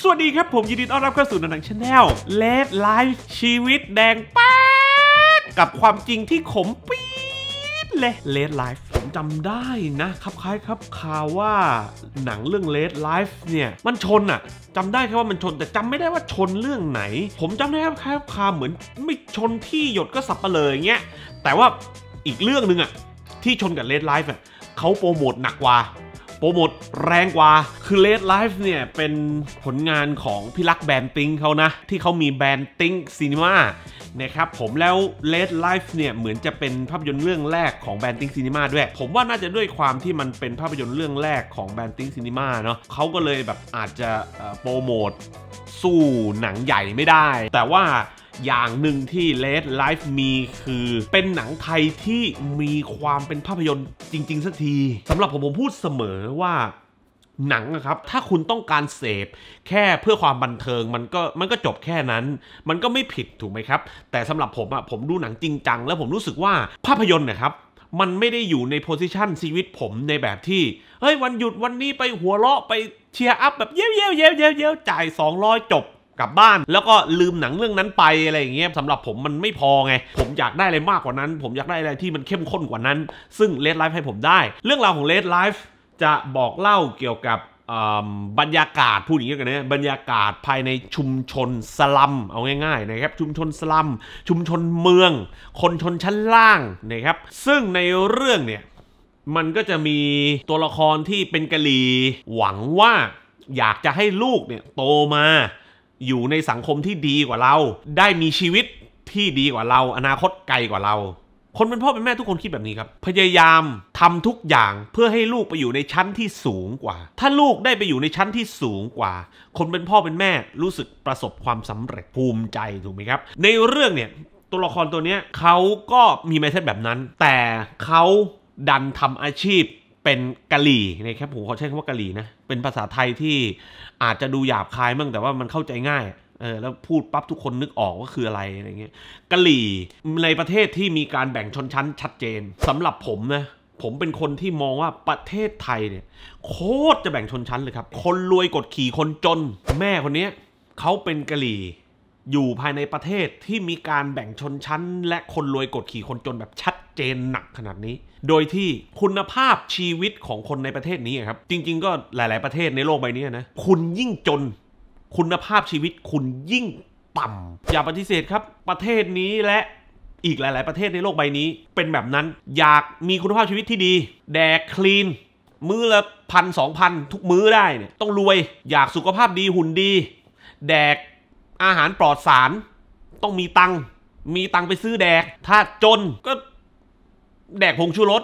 สวัสดีครับผมยินดีต้อนรับเข้าสู่หนังชาแนลเลดไลฟ์ชีวิตแดง ป๊าดกับความจริงที่ขมปี๊ดเลยเลดไลฟ์ผมจำได้นะ ครับคล้ายครับข่าวว่าหนังเรื่องเลดไลฟ์เนี่ยมันชนอะจำได้แค่ว่ามันชนแต่จำไม่ได้ว่าชนเรื่องไหน ผมจำได้ครับคล้ายครับข่าวเหมือนไม่ชนที่หยดก็สับเปลยยเงี้ยแต่ว่าอีกเรื่องหนึ่งอะที่ชนกับเลดไลฟ์อะเขาโปรโมทหนักกว่าโปรโมทแรงกว่า คือเลดไลฟ์เนี่ยเป็นผลงานของพี่ลักแบนติงเขานะที่เขามีแบนติงซีนีมานะครับผมแล้วเลดไลฟ์เนี่ยเหมือนจะเป็นภาพยนตร์เรื่องแรกของแบนติงซีนีมาด้วยผมว่าน่าจะด้วยความที่มันเป็นภาพยนตร์เรื่องแรกของแบนติงซีนีมาเนาะเขาก็เลยแบบอาจจะโปรโมทสู้หนังใหญ่ไม่ได้ แต่ว่าอย่างหนึ่งที่ Red Life มีคือเป็นหนังไทยที่มีความเป็นภาพยนตร์จริงๆ สักทีสำหรับผมผมพูดเสมอว่าหนังนะครับ ถ้าคุณต้องการเสพแค่เพื่อความบันเทิงมันก็มันก็จบแค่นั้น มันก็ไม่ผิดถูกไหมครับ แต่สำหรับผมอะผมดูหนังจริงจังแล้วผมรู้สึกว่าภาพยนตร์นะครับ มันไม่ได้อยู่ในโพสิชันชีวิตผมในแบบที่เฮ้ยวันหยุดวันนี้ไปหัวเราะไปเชียร์อัพแบบเย้เย้เย้เย้เย้จ่าย200จบกลับบ้านแล้วก็ลืมหนังเรื่องนั้นไปอะไรอย่างเงี้ยสำหรับผมมันไม่พอไง ผมอยากได้อะไรมากกว่านั้น ผมอยากได้อะไรที่มันเข้มข้นกว่านั้น ซึ่งเลดไลฟ์ให้ผมได้ เรื่องราวของเลดไลฟ์จะบอกเล่าเกี่ยวกับบรรยากาศพูดอย่างนี้กันนะบรรยากาศภายในชุมชนสลัมเอาง่าย ๆ นะครับ ชุมชนสลัมชุมชนเมือง คนชนชั้นล่างนะครับ ซึ่งในเรื่องเนี่ยมันก็จะมีตัวละครที่เป็นกะลีหวังว่าอยากจะให้ลูกเนี่ยโตมาอยู่ในสังคมที่ดีกว่าเรา ได้มีชีวิตที่ดีกว่าเรา อนาคตไกลกว่าเรา คนเป็นพ่อเป็นแม่ทุกคนคิดแบบนี้ครับ พยายามทำทุกอย่างเพื่อให้ลูกไปอยู่ในชั้นที่สูงกว่า ถ้าลูกได้ไปอยู่ในชั้นที่สูงกว่า คนเป็นพ่อเป็นแม่ รู้สึกประสบความสำเร็จภูมิใจถูกไหมครับ ในเรื่องเนี่ยตัวละครตัวเนี้ยเขาก็มีไมเซ็ตแบบนั้น แต่เขาดันทำอาชีพเป็นกะหลี่นะครับผมเขาใช้คำว่ากะหลี่นะเป็นภาษาไทยที่อาจจะดูหยาบคายมั่งแต่ว่ามันเข้าใจง่ายเออแล้วพูดปั๊บทุกคนนึกออกว่าคืออะไรอะไรเงี้ยกะหลี่ในประเทศที่มีการแบ่งชนชั้นชัดเจน สำหรับผมนะผมเป็นคนที่มองว่าประเทศไทยเนี่ยโคตรจะแบ่งชนชั้นเลยครับคนรวยกดขี่คนจน แม่คนนี้เขาเป็นกะหรี่อยู่ภายในประเทศที่มีการแบ่งชนชั้น และคนรวยกดขี่คนจนแบบชัดเจนหนักขนาดนี้ โดยที่คุณภาพชีวิตของคนในประเทศนี้ครับ จริงๆ ก็หลายๆ ประเทศในโลกใบนี้นะคุณยิ่งจน คุณภาพชีวิตคุณยิ่งต่ำ อย่าปฏิเสธครับ ประเทศนี้และอีกหลายๆประเทศในโลกใบนี้ เป็นแบบนั้น อยากมีคุณภาพชีวิตที่ดี แดกคลีน มือละพันสองพันทุกมื้อได้เนี่ย ต้องรวย อยากสุขภาพดีหุ่นดี แดก อาหารปลอดสาร ต้องมีตังมีตังไปซื้อแดก ถ้าจนก็แดกผงชูรส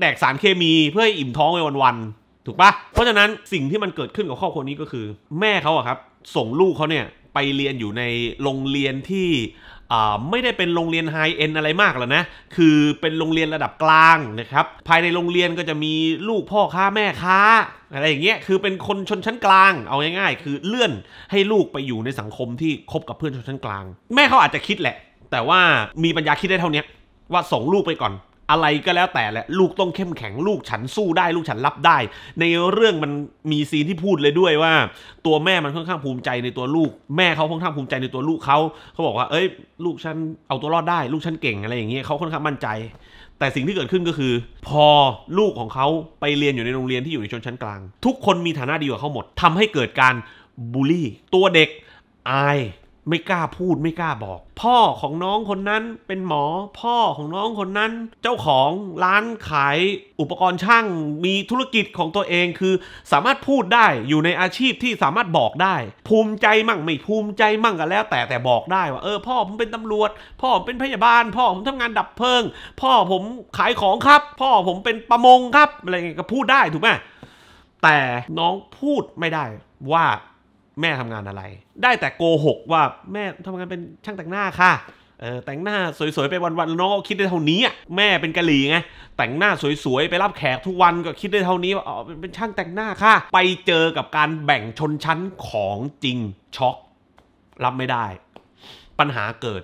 แดกสารเคมีเพื่อให้อิ่มท้องไปวันๆ ถูกปะเพราะฉะนั้นสิ่งที่มันเกิดขึ้นกับครอบครัวนี้ก็คือ แม่เขาอะครับ ส่งลูกเขาเนี่ย ไปเรียนอยู่ในโรงเรียนที่ไม่ได้เป็นโรงเรียนไฮเอ็นอะไรมากแล้วนะ คือเป็นโรงเรียนระดับกลางนะครับ ภายในโรงเรียนก็จะมีลูกพ่อค้าแม่ค้าอะไรอย่างเงี้ย คือเป็นคนชนชั้นกลาง เอาง่ายๆ คือเลื่อนให้ลูกไปอยู่ในสังคมที่คบกับเพื่อนชนชั้นกลาง แม่เขาอาจจะคิดแหละ แต่ว่ามีปัญญาคิดได้เท่านี้ว่าส่งลูกไปก่อนอะไรก็แล้วแต่แหละลูกต้องเข้มแข็งลูกฉันสู้ได้ลูกฉันรับได้ ในเรื่องมันมีซีนที่พูดเลยด้วยว่า ตัวแม่มันค่อนข้างภูมิใจในตัวลูก แม่เขาค่อนข้างภูมิใจในตัวลูกเขาเขาบอกว่าเอ้ย ลูกฉันเอาตัวรอดได้ ลูกฉันเก่งอะไรอย่างเงี้ยเขาค่อนข้างมั่นใจ แต่สิ่งที่เกิดขึ้นก็คือพอลูกของเขาไปเรียนอยู่ในโรงเรียนที่อยู่ในชนชั้นกลางทุกคนมีฐานะดีกว่าเขาหมดทำให้เกิดการบูลลี่ ตัวเด็กอายไม่กล้าพูดไม่กล้าบอก พ่อของน้องคนนั้นเป็นหมอ พ่อของน้องคนนั้น เจ้าของร้านขายอุปกรณ์ช่าง มีธุรกิจของตัวเองคือ สามารถพูดได้อยู่ในอาชีพที่สามารถบอกได้ ภูมิใจมั่งไม่ภูมิใจมั่งกันแล้ว แต่แต่บอกได้ว่าเออ พ่อผมเป็นตำรวจ พ่อผมเป็นพยาบาลพ่อผมทำงานดับเพลิง พ่อผมขายของครับ พ่อผมเป็นประมงครับอะไรเงี้ยก็พูดได้ถูกไหมแต่น้องพูดไม่ได้ว่าแม่ทำงานอะไรได้แต่โกหกว่าแม่ทำงานเป็นช่างแต่งหน้าค่ะแต่งหน้าสวยๆ ไปวันๆน้องก็คิดได้เท่านี้อ่ะแม่เป็นกะหรี่ไงแต่งหน้าสวยๆไปรับแขกทุกวันก็คิดได้เท่านี้ว่าอ๋อเป็นช่างแต่งหน้าค่ะ ไปเจอกับการแบ่งชนชั้นของจริงช็อกรับไม่ได้ ปัญหาเกิด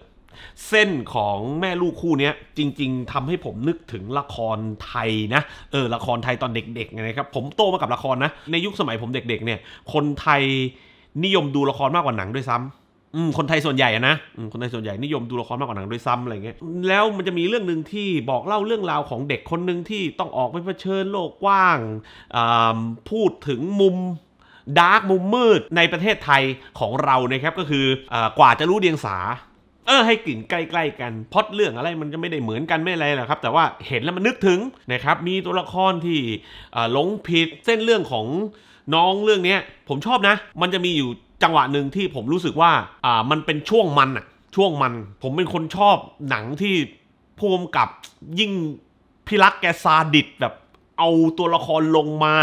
เส้นของแม่ลูกคู่นี้จริงๆทำให้ผมนึกถึงละครไทยนะเออละครไทยตอนเด็กๆไงครับผมโตมากับละครนะในยุคสมัยผมเด็กๆเนี่ยคนไทยนิยมดูละครมากกว่าหนังด้วยซ้ำอืมคนไทยส่วนใหญ่นะอืมคนไทยส่วนใหญ่นิยมดูละครมากกว่าหนังด้วยซ้ำอะไรเงี้ย แล้วมันจะมีเรื่องหนึ่งที่บอกเล่าเรื่องราวของเด็กคนหนึ่งที่ต้องออกไปเผชิญโลกกว้างพูดถึงมุมดาร์กมุมมืด ในประเทศไทยของเรานะครับก็คืออกว่าจะรู้เดียงสา เออให้กลิ่นใกล้ๆกันพอดเรื่องอะไรมันจะไม่ได้เหมือนกันไม่อะไรหรอกครับแต่ว่าเห็นแล้วมันนึกถึงนะครับ มีตัวละครที่หลงผิดเส้นเรื่องของน้องเรื่องนี้ผมชอบนะ มันจะมีอยู่จังหวะหนึ่งที่ผมรู้สึกว่า อ่า มันเป็นช่วงมันอะช่วงมัน ผมเป็นคนชอบหนังที่พูมกับยิ่งพิรักแกซาดิสแบบเอาตัวละครลงมา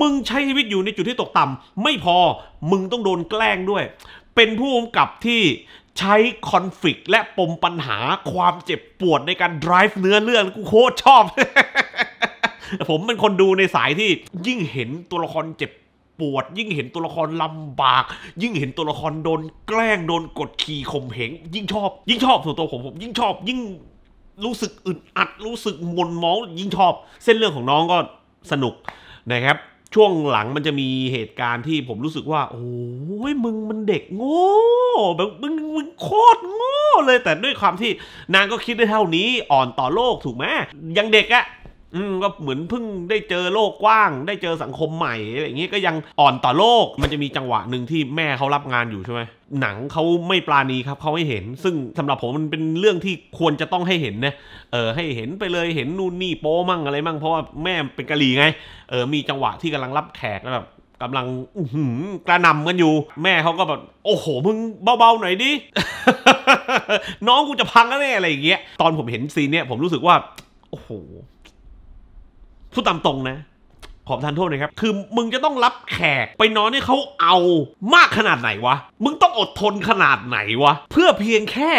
มึงใช้ชีวิตอยู่ในจุดที่ตกต่ำไม่พอ มึงต้องโดนแกล้งด้วย เป็นผู้กำกับที่ใช้คอนฟ lict และปมปัญหาความเจ็บปวดในการ drive เนื้อเรื่องกูโคตรชอบ ผมเป็นคนดูในสายที่ยิ่งเห็นตัวละครเจ็บปวดยิ่งเห็นตัวละครลำบาก ยิ่งเห็นตัวละครโดน แกล้งโดนกดขี่ข่มเหงยิ่งชอบ ยิ่งชอบ ส่วนตัวผมผม ยิ่งชอบยิ่งรู้สึกอึดอัด รู้สึกมนมองยิ่งชอบ เส้นเรื่องของน้องก็สนุกนะครับ ช่วงหลังมันจะมีเหตุการณ์ที่ผมรู้สึกว่าโอ้ยมึงมันเด็กโง่แบบมึงมึงโคตรโง่เลยแต่ด้วยความที่นางก็คิดได้เท่านี้อ่อนต่อโลกถูกไหมยังเด็กอะอืมก็เหมือนเพิ่งได้เจอโลกกว้าง ได้เจอสังคมใหม่อะไรอย่างเงี้ยก็ยังอ่อนต่อโลก มันจะมีจังหวะหนึ่งที่แม่เขารับงานอยู่ใช่ไหมหนังเขาไม่ปราณีครับ เขาให้เห็น ซึ่งสำหรับผม มันเป็นเรื่องที่ควรจะต้องให้เห็นนะเออให้เห็นไปเลยเห็นนู่นนี่โป้มั่งอะไรมั่งเพราะว่าแม่เป็นกะหรี่ไง เออ มีจังหวะที่กำลังรับแขกแล้วแบบกำลังกระนำกันอยู่ แม่เขาก็แบบโอ้โหมึงเบาๆหน่อยดิน้องกูจะพังแล้วแน่อะไรอย่างเงี้ยตอนผมเห็นซีนเนี้ยผมรู้สึกว่าโอ้โหพูดตามตรงนะ ขอทานโทษนะครับ คือ มึงจะต้องรับแขกไปนอนให้เขาเอามากขนาดไหนวะ มึงต้องอดทนขนาดไหนวะ เพื่อเพียงแค่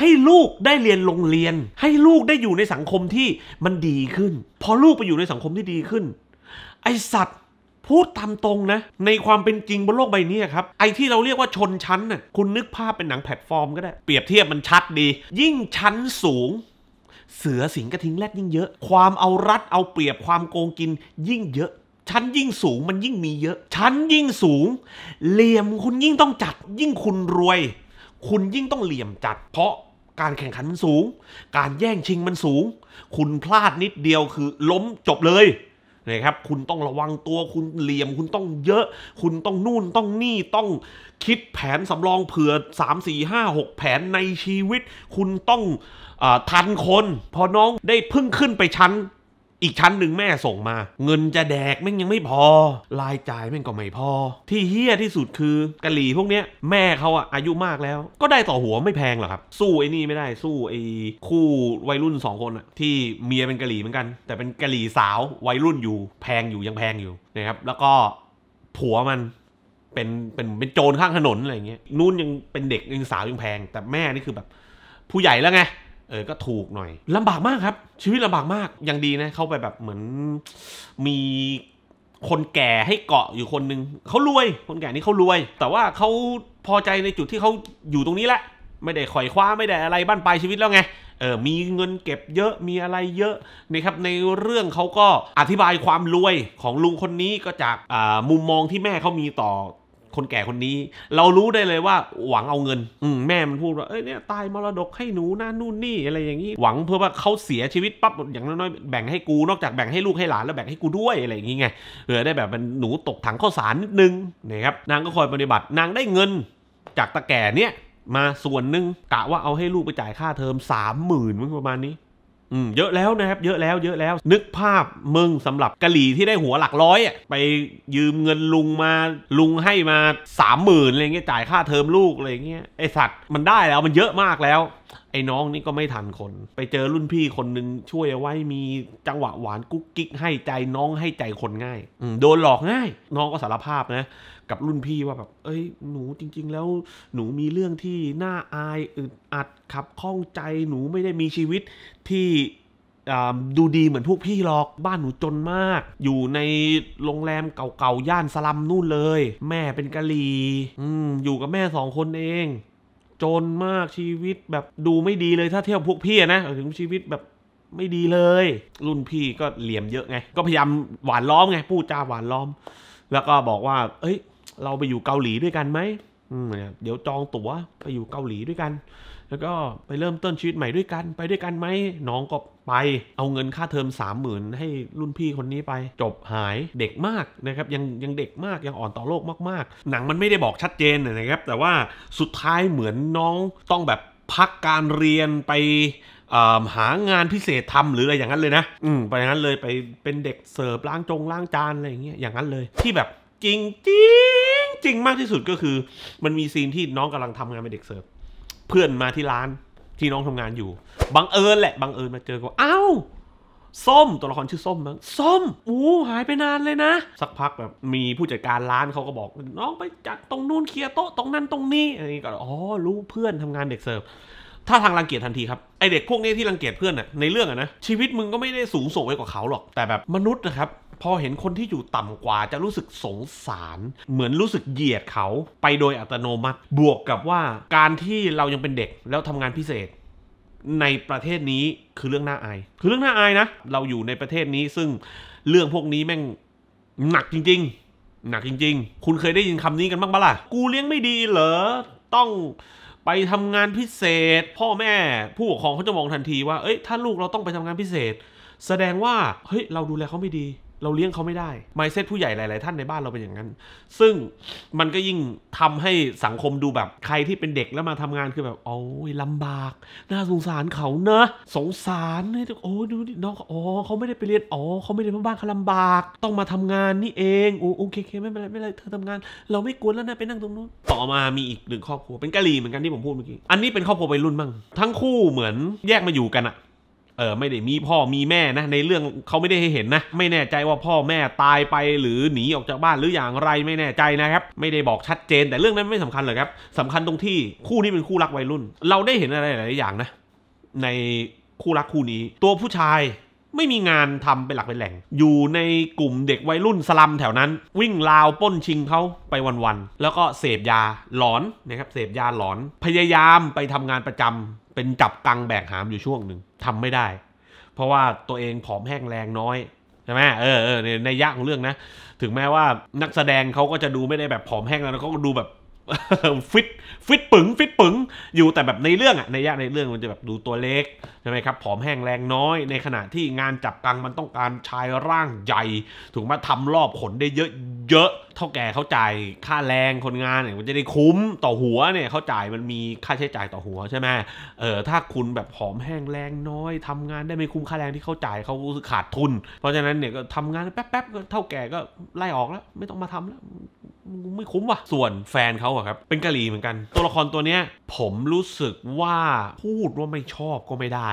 ให้ลูกได้เรียนโรงเรียน ให้ลูกได้อยู่ในสังคมที่มันดีขึ้น พอลูกไปอยู่ในสังคมที่ดีขึ้น ไอสัตว์พูดตามตรงนะ ในความเป็นจริงบนโลกใบนี้ครับ ไอที่เราเรียกว่าชนชั้นน่ะ คุณนึกภาพเป็นหนังแพลตฟอร์มก็ได้ เปรียบเทียบมันชัดดี ยิ่งชั้นสูงเสือสิงกระทิงแรดยิ่งเยอะ ความเอารัดเอาเปรียบความโกงกินยิ่งเยอะชั้นยิ่งสูงมันยิ่งมีเยอะชั้นยิ่งสูง เหลี่ยมคุณยิ่งต้องจัดยิ่งคุณรวย คุณยิ่งต้องเหลี่ยมจัด เพราะการแข่งขันมันสูง การแย่งชิงมันสูง คุณพลาดนิดเดียวคือล้มจบเลยนะครับคุณต้องระวังตัวคุณเหลี่ยม คุณต้องเยอะ คุณต้องนู่นต้องนี่ ต้องคิดแผนสำรองเผื่อ 3 4 5 6 แผนในชีวิต คุณต้องอทันคน พอน้องได้พึ่งขึ้นไปชั้นอีกชั้นหนึ่งแม่ส่งมา เงินจะแดกแม่งยังไม่พอรายจ่ายแม่งก็ไม่พอ ที่เฮี้ยที่สุดคือกะหรี่พวกเนี้ยแม่เขาอะอายุมากแล้ว ก็ได้ต่อหัวไม่แพงหรอกครับ สู้ไอ้นี่ไม่ได้สู้ไอ้คู่วัยรุ่น 2 คนอะที่เมียเป็นกะหรี่เหมือนกัน แต่เป็นกะหรี่สาววัยรุ่นอยู่แพงอยู่ ยังแพงอยู่นะครับ แล้วก็ผัวมันเป็นเป็นเป็นโจรข้างถนนอะไรเงี้ยนู่นยังเป็นเด็กยังสาวยังแพง แต่แม่นี่คือแบบผู้ใหญ่แล้วไงเออก็ถูกหน่อยลำบากมากครับชีวิตลำบากมาก ยังดีนะเขาไปแบบเหมือนมีคนแก่ให้เกาะอยู่คนนึงเขารวยคนแก่นี่เขารวย แต่ว่าเขาพอใจในจุดที่เขาอยู่ตรงนี้แหละไม่ได้ข่อยคว้า ไม่ได้อะไรบ้านปลายชีวิตแล้วไง เออมีเงินเก็บเยอะมีอะไรเยอะนะครับในเรื่องเขาก็อธิบายความรวยของลุงคนนี้ก็จากมุมมองที่แม่เขามีต่อคนแก่คนนี้ เรารู้ได้เลยว่าหวังเอาเงินอืแม่มันพูดว่าเอ้ยเนี่ยตายมรดกให้หนูนะนู่นนี่อะไรอย่างนี้หวังเพื่อว่าเขาเสียชีวิตปั๊บอย่างน้อยๆแบ่งให้กูนอกจากแบ่งให้ลูกให้หลานแล้วแบ่งให้กูด้วยอะไรอย่างนี้ไงเผื่อได้แบบมันหนูตกถังข้าวสารนิดนึงนะครับนางก็คอยปฏิบัติ นางได้เงิน จากตาแก่เนี่ย มาส่วนหนึ่งกะว่าเอาให้ลูกไปจ่ายค่าเทอมสามหมื่นประมาณนี้อืมเยอะแล้วนะครับ เยอะแล้วเยอะแล้ว นึกภาพมึงสำหรับกะหรี่ที่ได้หัวหลักร้อยอ่ะไปยืมเงินลุงมาลุงให้มาสามหมื่นอะไรเงี้ยจ่ายค่าเทอมลูกอะไรเงี้ยไอสัตว์ มันได้แล้ว มันเยอะมากแล้วไอ้น้องนี่ก็ไม่ทันคน ไปเจอรุ่นพี่คนนึงช่วยไว้มีจังหวะหวานกุ๊กกิ๊กให้ใจน้องให้ใจคนง่ายโดนหลอกง่าย น้องก็สารภาพนะ กับรุ่นพี่ว่าแบบ เอ้ยหนูจริงๆ แล้วหนูมีเรื่องที่น่าอายอึดอัดขับข้องใจหนูไม่ได้มีชีวิตที่ดูดีเหมือนพวกพี่หรอกบ้านหนูจนมาก อยู่ในโรงแรมเก่าๆย่านสลัมนู่นเลย แม่เป็นกะลีอยู่กับแม่สองคนเองจนมากชีวิตแบบดูไม่ดีเลยถ้าเทียบพวกพี่นะ ถึงชีวิตแบบไม่ดีเลย รุ่นพี่ก็เหลี่ยมเยอะไง ก็พยายามหวานล้อมไงพูดจาหวานล้อมแล้วก็บอกว่า เอ้ย เราไปอยู่เกาหลีด้วยกันไหมเดี๋ยวจองตั๋วไปอยู่เกาหลีด้วยกันแล้วก็ไปเริ่มต้นชีวิตใหม่ด้วยกันไปด้วยกันไหมน้องก็ไปเอาเงินค่าเทอม3 0,000ให้รุ่นพี่คนนี้ไป จบหายเด็กมากนะครับยังยังเด็กมากยังอ่อนต่อโลกมากๆ หนังมันไม่ได้บอกชัดเจนนะครับ แต่ว่าสุดท้ายเหมือนน้องต้องแบบพักการเรียนไปหางานพิเศษทำหรืออะไรอย่างนั้นเลยนะอืมไปอย่างนั้นเลยไปเป็นเด็กเสิร์ฟ ล้างจงล้างจานอะไรอย่างเงี้ยอย่างนั้นเลยที่แบบจริงจริงจริงมากที่สุดก็คือ มันมีซีนที่น้องกำลังทำงานเป็นเด็กเสิร์ฟเพื่อนมาที่ร้านที่น้องทำงานอยู่ บังเอิญแหละบังเอิญมาเจอก็อ้าวส้มตัวละครชื่อส้มมั้งส้มอู้หายไปนานเลยนะ สักพักแบบมีผู้จัดการร้านเขาก็บอกน้องไปจัดตรงนู้นเคลียร์โต๊ะตรงนั้นตรงนี้อะไรก็อ๋อรู้เพื่อนทำงานเด็กเสิร์ฟถ้าทางรังเกียจทันทีครับไอเด็กพวกนี้ที่รังเกียจเพื่อนอะในเรื่องอะนะชีวิตมึงก็ไม่ได้สูงส่งไปกว่าเขาหรอก แต่แบบมนุษย์นะครับพอเห็นคนที่อยู่ต่ำกว่าจะรู้สึกสงสาร เหมือนรู้สึกเหยียดเขา ไปโดยอัตโนมัติ บวกกับว่าการที่เรายังเป็นเด็กแล้วทำงานพิเศษ ในประเทศนี้คือเรื่องน่าอายคือเรื่องน่าอายนะเราอยู่ในประเทศนี้ ซึ่งเรื่องพวกนี้แม่งหนักจริง ๆ หนักจริงๆ คุณเคยได้ยินคำนี้กันบ้างปะล่ะ กูเลี้ยงไม่ดีเหรอ ต้องไปทำงานพิเศษ พ่อแม่ผู้ปกครองเขาจะมองทันทีว่าเอ้ยถ้าลูกเราต้องไปทำงานพิเศษ แสดงว่าเฮ้ยเราดูแลเขาไม่ดีเราเลี้ยงเขาไม่ได้ ไมเซ e t ผู้ใหญ่หลาย ๆ ท่านในบ้านเราเป็นอย่างนั้น ซึ่งมันก็ยิ่งทำให้สังคมดูแบบใครที่เป็นเด็กแล้วมาทำงานคือแบบโอ้ยลำบาก น่าสงสารเขาเนอะสงสารเนี่ยโอ้ดูน้องอ๋อเขาไม่ได้ไปเรียนอ๋อเขาไม่ได้พราบ้านเขาลำบาก ต้องมาทำงานนี่เองโอ้โอเคเคไม่เป็นไรไม่เป็นไรเธอทำงาน เราไม่กวนแล้วนะไปนั่งตรงนู้น ต่อมา มีอีกหนึ่งครอบครัวเป็นกะหรี่เหมือนกันที่ผมพูดเมื่อกี้ อันนี้เป็นครอบครัววัยรุ่นบ้างทั้งคู่เหมือนแยกมาอยู่กันอะเออไม่ได้มีพ่อมีแม่นะในเรื่องเขาไม่ได้ให้เห็นนะไม่แน่ใจว่าพ่อแม่ตายไปหรือหนีออกจากบ้านหรืออย่างไรไม่แน่ใจนะครับ ไม่ได้บอกชัดเจนแต่เรื่องนั้นไม่สำคัญเลยครับสำคัญตรงที่คู่นี้เป็นคู่รักวัยรุ่น เราได้เห็นอะไรหลายอย่างนะในคู่รักคู่นี้ ตัวผู้ชายไม่มีงานทำเป็นหลักเป็นแหล่ง อยู่ในกลุ่มเด็กวัยรุ่นสลัมแถวนั้น วิ่งราวป้นชิงเขาไปวัน ๆ แล้วก็เสพยาหลอนนะครับเสพยาหลอนพยายามไปทำงานประจำเป็นจับกังแบกหามอยู่ช่วงหนึ่งทำไม่ได้ เพราะว่าตัวเองผอมแห้งแรงน้อยใช่ไหมเออเออในในยะของเรื่องนะถึงแม้ว่านักแสดงเขาก็จะดูไม่ได้แบบผอมแห้งแล้วเขาก็ดูแบบฟิตฟิตปึงฟิตปึงอยู่แต่แบบในเรื่องอะในยะในเรื่องมันจะแบบดูตัวเล็กใช่ไหมครับผอมแห้งแรงน้อย ในขณะที่งานจับกังมันต้องการชายร่างใหญ่ถูกไหมทำรอบขนได้เยอะเยอะเท่าแก่เขาจ่ายค่าแรงคนงานเนี่ยมันจะได้คุ้มต่อหัวเนี่ยเขาจ่ายมันมีค่าใช้จ่ายต่อหัว ใช่ไหมเออถ้าคุณแบบหอมแห้งแรงน้อย ทำงานได้ไม่คุ้มค่าแรงที่เขาจ่ายเขาขาดทุน เพราะฉะนั้นเนี่ยก็ทำงานแป๊บๆก็เท่าแก่ก็ไล่ออกแล้วไม่ต้องมาทำแล้วไม่คุ้มว่ะส่วนแฟนเขาอะครับเป็นกะหรี่เหมือนกัน ตัวละครตัวเนี้ย ผมรู้สึกว่าพูดว่าไม่ชอบก็ไม่ได้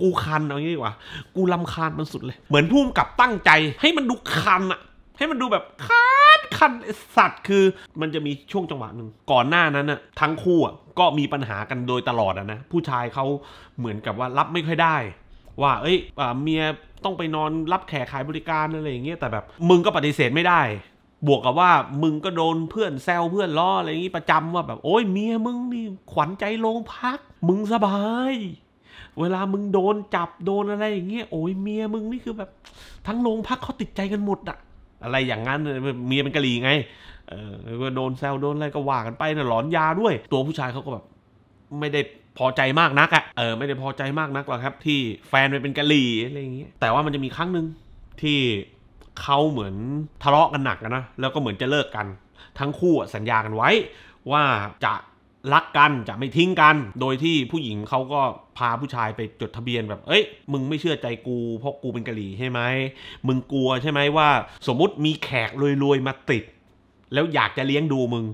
กูคันเอางี้ดีกว่ากูลำคาญมันสุดเลยเหมือนพุ่มกับตั้งใจให้มันดูคันอะให้มันดูแบบคันคันสัตว์คือ มันจะมีช่วงจังหวะหนึ่ง ก่อนหน้านั้นน่ะทั้งคู่อ่ะก็มีปัญหากันโดยตลอดนะ ผู้ชายเขาเหมือนกับว่ารับไม่ค่อยได้ ว่าเอ้ยเมียต้องไปนอนรับแขกขายบริการ อะไรอย่างเงี้ยแต่แบบ มึงก็ปฏิเสธไม่ได้ บวกกับว่า มึงก็โดนเพื่อนแซวเพื่อนล้ออะไรอย่างนี้ประจำว่าแบบโอ้ย เมียมึงนี่ขวัญใจโรงพัก มึงสบาย เวลามึงโดนจับโดนอะไรอย่างเงี้ยโอ้ยเมียมึงนี่คือแบบ ทั้งโรงพักเขาติดใจกันหมดอะอะไรอย่างนั้นเมียเป็นกะหรี่ไงเออโดนแซวโดนอะไรก็ว่ากันไปนะหลอนยาด้วย ตัวผู้ชายเขาก็แบบไม่ได้พอใจมากนักอ่ะเออไม่ได้พอใจมากนักหรอกครับ ที่แฟนไปเป็นกะหรี่อะไรอย่างเงี้ยแต่ว่ามันจะมีครั้งหนึ่งที่เขาเหมือนทะเลาะกันหนักนะแล้วก็เหมือนจะเลิกกัน ทั้งคู่สัญญากันไว้ ว่าจะรักกันจะไม่ทิ้งกัน โดยที่ผู้หญิงเขาก็พาผู้ชายไปจดทะเบียนแบบ เอ้ย มึงไม่เชื่อใจกูเพราะกูเป็นกะหรี่ใช่ไหม มึงกลัวใช่ไหมว่า สมมติมีแขกรวยๆมาติด แล้วอยากจะเลี้ยงดูมึง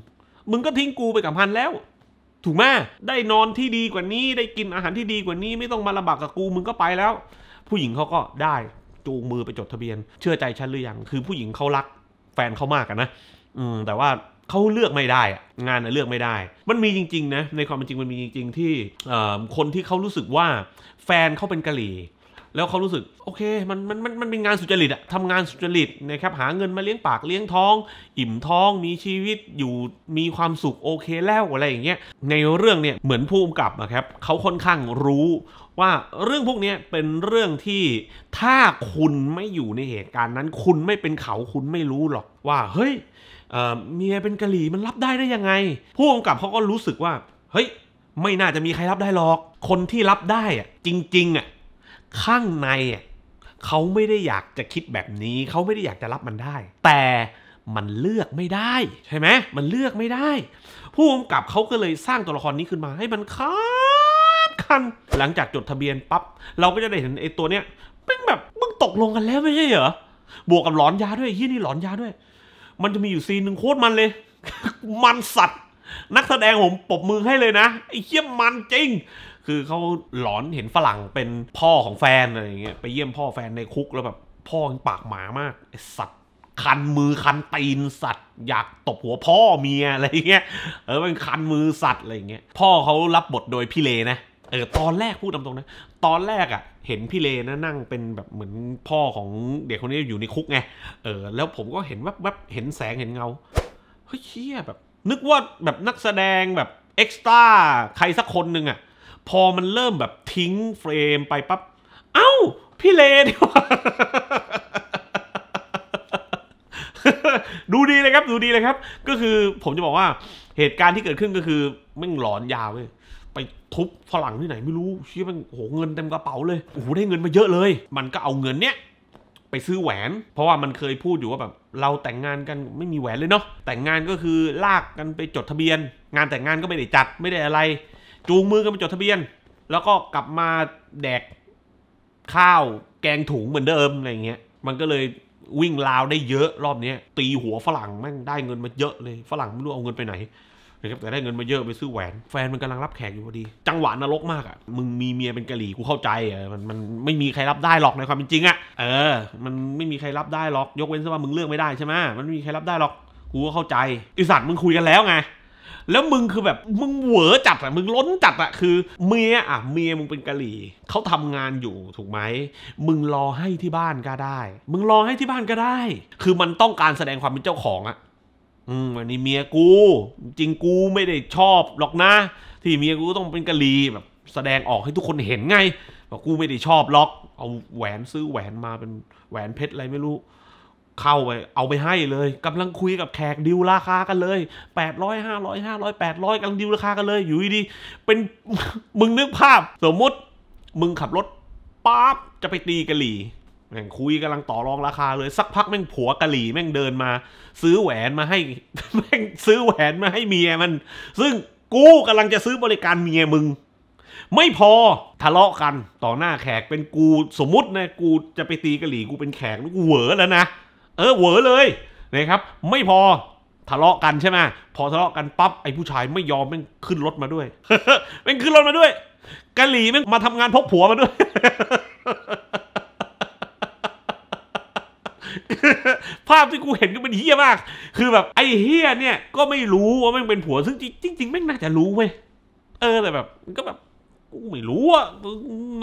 มึงก็ทิ้งกูไปกับพันแล้ว ถูกไหมได้นอนที่ดีกว่านี้ ได้กินอาหารที่ดีกว่านี้ไม่ต้องมาลำบากกับกู มึงก็ไปแล้ว ผู้หญิงเขาก็ได้จูงมือไปจดทะเบียน เชื่อใจฉันหรือยัง คือผู้หญิงเขารักแฟนเขามากนะ อืม แต่ว่าเขาเลือกไม่ได้งานเลือกไม่ได้ มันมีจริงๆนะ ในความเป็นจริงมันมีจริง ๆ ที่คนที่เขารู้สึกว่าแฟนเขาเป็นกะหรี่ แล้วเขารู้สึกโอเคมันมันมันมันเป็นงานสุจริตอะทำงานสุจริตนะครับหาเงินมาเลี้ยงปากเลี้ยงท้อง อิ่มท้องมีชีวิตอยู่มีความสุขโอเคแล้วอะไรอย่างเงี้ยในเรื่องเนี่ยเหมือนผู้กำกับนะครับ เขาค่อนข้างรู้ว่าเรื่องพวกนี้เป็นเรื่องที่ถ้าคุณไม่อยู่ในเหตุการณ์นั้นคุณไม่เป็นเขาคุณไม่รู้หรอกว่าเฮ้ยเมียเป็นกะหรี่มันรับได้ได้ยังไงผู้กำกับเขาก็รู้สึกว่าเฮ้ยไม่น่าจะมีใครรับได้หรอก คนที่รับได้อะจริงๆอ่ะข้างในอ่ะเขาไม่ได้อยากจะคิดแบบนี้ เขาไม่ได้อยากจะรับมันได้ แต่มันเลือกไม่ได้ ใช่ไหมมันเลือกไม่ได้ผู้กำกับเขาก็เลยสร้างตัวละครนี้ขึ้นมาให้มันคันคันหลังจากจดทะเบียนปั๊บเราก็จะได้เห็นไอ้ตัวเนี้ยเป็นแบบมึงตกลงกันแล้วไม่ใช่เหรอบวกกับหลอนยาด้วยยี่นี่หลอนยาด้วยมันจะมีอยู่ซีนหนึ่งโคตรมันเลย มันสัตว์ นักแสดงผมปบมือให้เลยนะไอ้เขี้ยมมันจริง คือเขาหลอนเห็นฝรั่งเป็นพ่อของแฟนอะไรอย่างเงี้ยไปเยี่ยมพ่อแฟนในคุกแล้วแบบพ่อปากหมามากไอ้สัตว์คันมือคันตีนสัตว์ อยากตบหัวพ่อเมียอะไรเงี้ยเออมันคันมือสัตว์อะไรเงี้ย พ่อเขารับบทโดยพี่เลนะเออตอนแรกพูดตตรงนะตอนแรกอะ่ะ เห็นพี่เลนะนั่งเป็นแบบเหมือนพ่อของเด็กคนนี้อยู่ในคุกไง เออ แล้วผมก็เห็นแวบๆเห็นแสงเห็นเงา เฮ้ยเชี่ยแบบนึกว่าแบบนักแสดงแบบเอ็กซ์ตร้าใครสักคนหนึ่งอะ่ะ พอมันเริ่มแบบทิ้งเฟรมไปปับ๊บ เอ้า พี่เลดีว่าดูดีเลยครับดูดีเลยครับ ก็คือผมจะบอกว่าเหตุการณ์ที่เกิดขึ้นก็คือม่งหลอนยาวเว้ยไปทุบฝรั่งที่ไหน ไม่รู้ชี้มันโหเงินเต็มกระเป๋าเลยโอ้โหได้เงินมาเยอะเลย มันก็เอาเงินเนี้ยไปซื้อแหวน เพราะว่ามันเคยพูดอยู่ว่าแบบ เราแต่งงานกันไม่มีแหวนเลยเนาะแต่งงานก็คือลากกันไปจดทะเบียน งานแต่งงานก็ไม่ได้จัดไม่ได้อะไร จูงมือกันไปจดทะเบียน แล้วก็กลับมาแดกข้าวแกงถุงเหมือนเดิมอะไรเงี้ยมันก็เลยวิ่งราวได้เยอะรอบนี้ตีหัวฝรั่งแม่งได้เงินมาเยอะ เลยฝรั่งไม่รู้เอาเงินไปไหนนะครับแต่ได้เงินมาเยอะไปซื้อแหวนแฟนมันกำลังรับแขกอยู่พอดีจังหวะนรกมากอะ่ะมึงมีเมียเป็นกะหรี่กูเข้าใจอะ่ะมันมันไม่มีใครรับได้หรอกในความเป็นจริงอะ่ะเออ มันไม่มีใครรับได้หรอกยกเว้นซะว่ามึงเลือกไม่ได้ใช่ไหมมันไม่มีใครรับได้หรอกกูก็เข้าใจอีสัตว์มึงคุยกันแล้วไงแล้วมึงคือแบบมึงเหวอจัดอะมึงล้นจัดอะคือ เมียอะเมียมึงเป็นกะหรี่เขาทำงานอยู่ถูกไหมมึงรอให้ที่บ้านก็ได้ มึงรอให้ที่บ้านก็ได้ คือมันต้องการแสดงความเป็นเจ้าของอะอืมอันนี้เมียกูจริงกูไม่ได้ชอบหรอกนะที่เมียกูต้องเป็นกะลีแบบแสดงออกให้ทุกคนเห็นไงว่ากูไม่ได้ชอบหรอกเอาแหวนซื้อแหวนมาเป็นแหวนเพชรอะไรไม่รู้ เข้าไปเอาไปให้เลย กำลังคุยกับแขกดิวราคากันเลยแปดร้อยห้าร้อยห้าร้อยแปดร้อยกำลังดิวราคากันเลยอยู่ดีเป็นมึงนึกภาพ สมมติ มึงขับรถป๊าบจะไปตีกะหรี่แม่งคุยกำลังต่อรองราคา เลยสักพักแม่งผัวกะหลี่แม่งเดินมา ซื้อแหวนมาให้แม่งซื้อแหวนมาให้เมียมัน ซึ่งกูกำลังจะซื้อบริการเมียมึง ไม่พอทะเลาะกันต่อหน้าแขกเป็นกูสมมตินะกูจะไปตีกะหลี่กูเป็นแขกกูเหวอแล้วนะเออเหวอเลยนะครับ ไม่พอทะเลาะกันใช่ไหมพอทะเลาะกันปั๊บไอ้ผู้ชายไม่ยอมแม่งขึ้นรถมาด้วยแม่งขึ้นรถมาด้วยกะหลี่แม่งมาทำงานพกผัวมาด้วยภาพที่กูเห็นก็เป็นเฮี้ยมาก คือแบบไอ้เฮี้ยเนี่ย ก็ไม่รู้ว่ามันเป็นผัวซึ่งจริงจริงแม่งน่าจะรู้เว้ย เออแต่แบบ ก็แบบกูไม่รู้อะ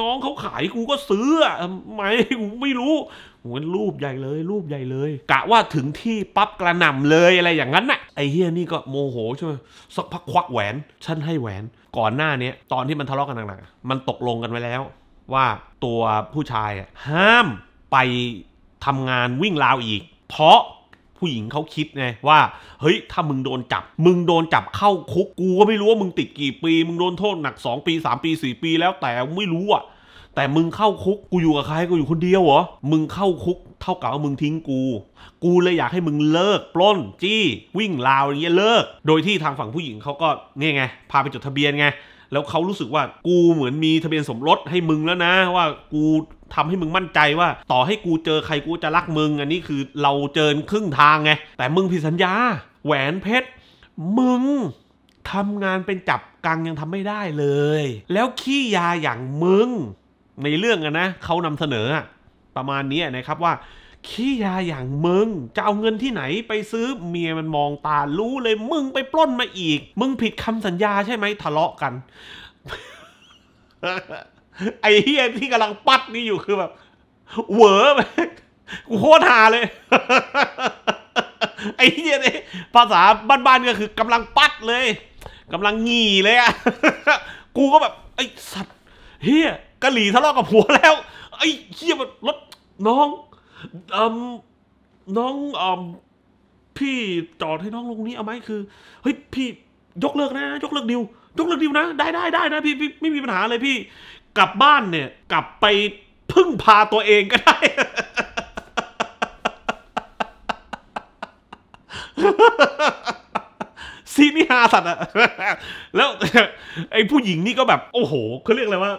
น้องเขาขายกูก็ซื้ออะทำไมกูไม่รู้เหมือนรูปใหญ่เลย รูปใหญ่เลย กะว่าถึงที่ปั๊บกระหน่ำเลยอะไรอย่างนั้นน่ะ ไอ้เฮียนี่ก็โมโหใช่ไหมสักพักควักแหวนฉันให้แหวน ก่อนหน้านี้ตอนที่มันทะเลาะกันหนักๆมันตกลงกันไว้แล้ว ว่าตัวผู้ชายห้ามไปทำงานวิ่งราวอีก เพราะผู้หญิงเขาคิดไงว่า เฮ้ยถ้ามึงโดนจับ มึงโดนจับเข้าคุกกูก็ไม่รู้ว่ามึงติดกี่ปี มึงโดนโทษหนัก 2 ปี3ปี4ปีแล้วแต่ไม่รู้อ่ะแต่มึงเข้าคุกกูอยู่กับใครกูอยู่คนเดียวเหรอมึงเข้าคุก เท่ากับว่า มึงทิ้งกู กูเลยอยากให้มึงเลิกปล้น จี้ วิ่งราวอย่างเงี้ยเลิก โดยที่ทางฝั่งผู้หญิงเขาก็เนี่ยไงพาไปจดทะเบียนไงแล้วเขารู้สึกว่ากูเหมือนมีทะเบียนสมรสให้มึงแล้วนะ ว่ากูทำให้มึงมั่นใจว่า ต่อให้กูเจอใครกูจะรักมึง อันนี้คือเราเจอครึ่งทางไงแต่มึงผิดสัญญา แหวนเพชรมึงทำงานเป็นจับกังยังทำไม่ได้เลย แล้วขี้ยาอย่างมึงในเรื่องอะนะเขานำเสนอประมาณนี้นะครับว่าขี้ยาอย่างมึงจะเอาเงินที่ไหนไปซื้อเมียมันมองตารู้เลยมึงไปปล้นมาอีก มึงผิดคำสัญญาใช่ไหมทะเลาะกัน ไอ้เฮียที่กำลังปัดนี่อยู่คือแบบเวอไปกูโคตรหาเลย ไอ้เฮียนี่ภาษาบ้านๆก็คือกำลังปัดเลยกำลังงี่เลยอะกูก็แบบ ไอ้สัตว์เฮียกะหลี่ทะเลาะกับผัวแล้ว ไอ้เฮียมันรถน้องอมน้องอม พี่จอดให้น้องลงนี้เอาไหมคือเฮ้ย พี่ยกเลิกนะยกเลิกดิว ยกเลิกดิวนะ ได้ได้ได้นะพี่พี่ไม่มีปัญหาเลยพี่ กลับบ้านเนี่ย กลับไปพึ่งพาตัวเองก็ได้ซีนี่ฮาสัตว์อะแล้วไอ้ผู้หญิงนี่ก็แบบ โอ้โหเขาเรียกอะไรว่า